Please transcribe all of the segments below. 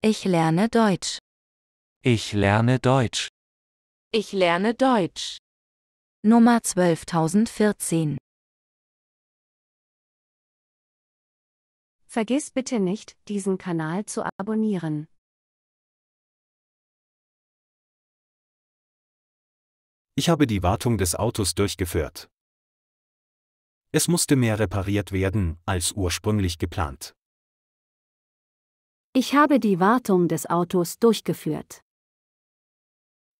Ich lerne Deutsch. Ich lerne Deutsch. Ich lerne Deutsch. Nummer 12014. Vergiss bitte nicht, diesen Kanal zu abonnieren. Ich habe die Wartung des Autos durchgeführt. Es musste mehr repariert werden, als ursprünglich geplant. Ich habe die Wartung des Autos durchgeführt.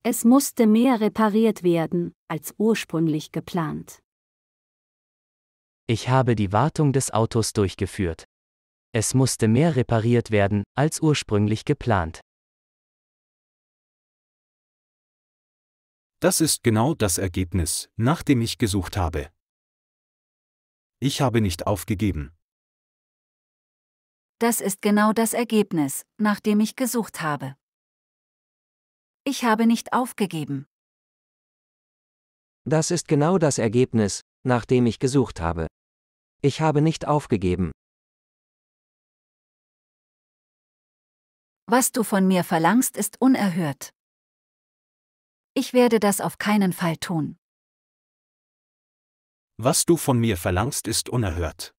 Es musste mehr repariert werden, als ursprünglich geplant. Ich habe die Wartung des Autos durchgeführt. Es musste mehr repariert werden, als ursprünglich geplant. Das ist genau das Ergebnis, nach dem ich gesucht habe. Ich habe nicht aufgegeben. Das ist genau das Ergebnis, nach dem ich gesucht habe. Ich habe nicht aufgegeben. Das ist genau das Ergebnis, nach dem ich gesucht habe. Ich habe nicht aufgegeben. Was du von mir verlangst, ist unerhört. Ich werde das auf keinen Fall tun. Was du von mir verlangst, ist unerhört.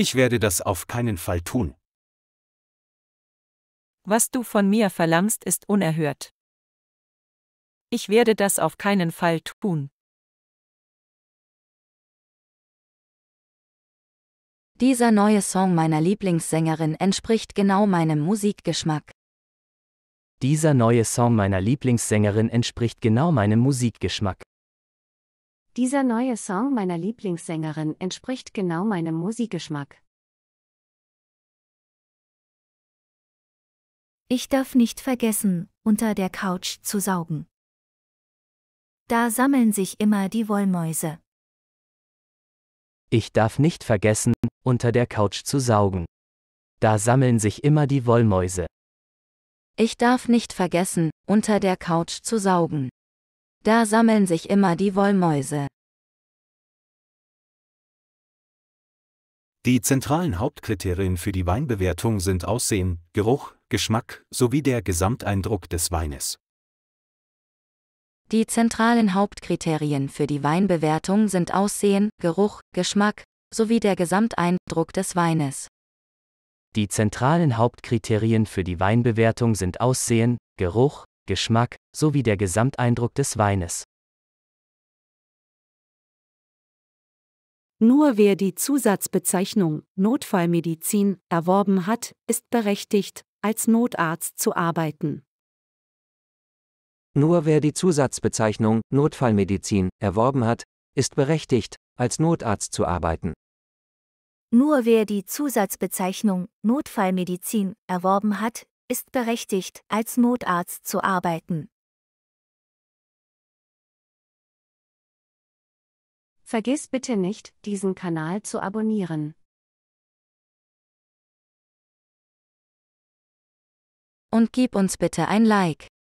Ich werde das auf keinen Fall tun. Was du von mir verlangst, ist unerhört. Ich werde das auf keinen Fall tun. Dieser neue Song meiner Lieblingssängerin entspricht genau meinem Musikgeschmack. Dieser neue Song meiner Lieblingssängerin entspricht genau meinem Musikgeschmack. Dieser neue Song meiner Lieblingssängerin entspricht genau meinem Musikgeschmack. Ich darf nicht vergessen, unter der Couch zu saugen. Da sammeln sich immer die Wollmäuse. Ich darf nicht vergessen, unter der Couch zu saugen. Da sammeln sich immer die Wollmäuse. Ich darf nicht vergessen, unter der Couch zu saugen. Da sammeln sich immer die Wollmäuse. Die zentralen Hauptkriterien für die Weinbewertung sind Aussehen, Geruch, Geschmack sowie der Gesamteindruck des Weines. Die zentralen Hauptkriterien für die Weinbewertung sind Aussehen, Geruch, Geschmack sowie der Gesamteindruck des Weines. Die zentralen Hauptkriterien für die Weinbewertung sind Aussehen, Geruch, Geschmack sowie der Gesamteindruck des Weines. Nur wer die Zusatzbezeichnung Notfallmedizin erworben hat, ist berechtigt, als Notarzt zu arbeiten. Nur wer die Zusatzbezeichnung Notfallmedizin erworben hat, ist berechtigt, als Notarzt zu arbeiten. Nur wer die Zusatzbezeichnung Notfallmedizin erworben hat, ist berechtigt, als Notarzt zu arbeiten. Vergiss bitte nicht, diesen Kanal zu abonnieren. Und gib uns bitte ein Like.